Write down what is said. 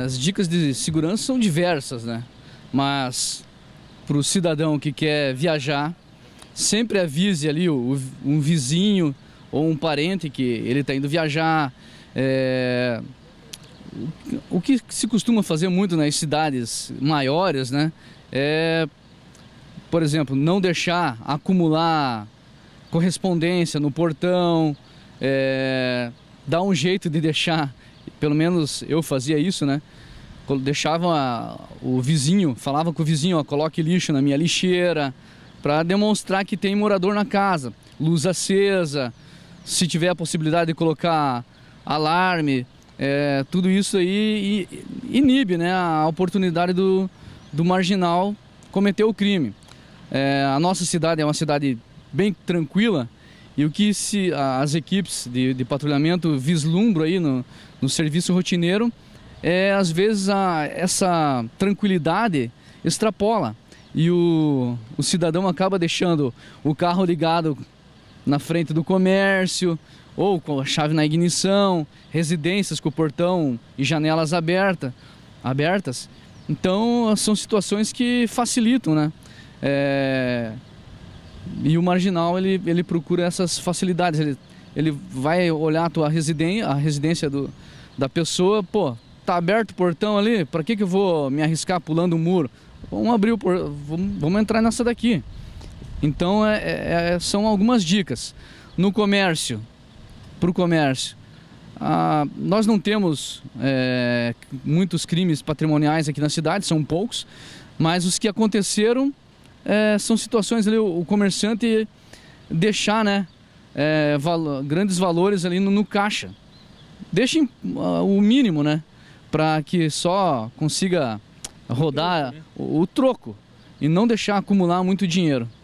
As dicas de segurança são diversas, né? Mas para o cidadão que quer viajar, sempre avise ali o, um vizinho ou um parente que ele está indo viajar. É... O que se costuma fazer muito nas cidades maiores, né? É, por exemplo, não deixar acumular correspondência no portão, é... dar um jeito de deixar pelo menos eu fazia isso, né? Deixavam a, o vizinho, falava com o vizinho, ó, coloque lixo na minha lixeira, para demonstrar que tem morador na casa. Luz acesa, se tiver a possibilidade de colocar alarme, é, tudo isso aí inibe né, a oportunidade do, do marginal cometer o crime. É, a nossa cidade é uma cidade bem tranquila, e o que se, as equipes de, de patrulhamento vislumbram aí no, no serviço rotineiro é, às vezes, a, essa tranquilidade extrapola e o, o cidadão acaba deixando o carro ligado na frente do comércio ou com a chave na ignição, residências com portão e janelas aberta, abertas. Então, são situações que facilitam, né? É e o marginal, ele, ele procura essas facilidades. Ele, ele vai olhar a tua residência, a residência do, da pessoa, pô, tá aberto o portão ali, para que, que eu vou me arriscar pulando um muro? Vamos abrir o portão, vamos, vamos entrar nessa daqui. Então, é, é, é são algumas dicas. No comércio, para o comércio, ah, nós não temos é, muitos crimes patrimoniais aqui na cidade, são poucos, mas os que aconteceram é, são situações ali o, comerciante deixar né, é, val grandes valores ali no, no caixa. Deixe uh, ah, o mínimo, né? Para que só consiga rodar né? o, o troco e não deixar acumular muito dinheiro.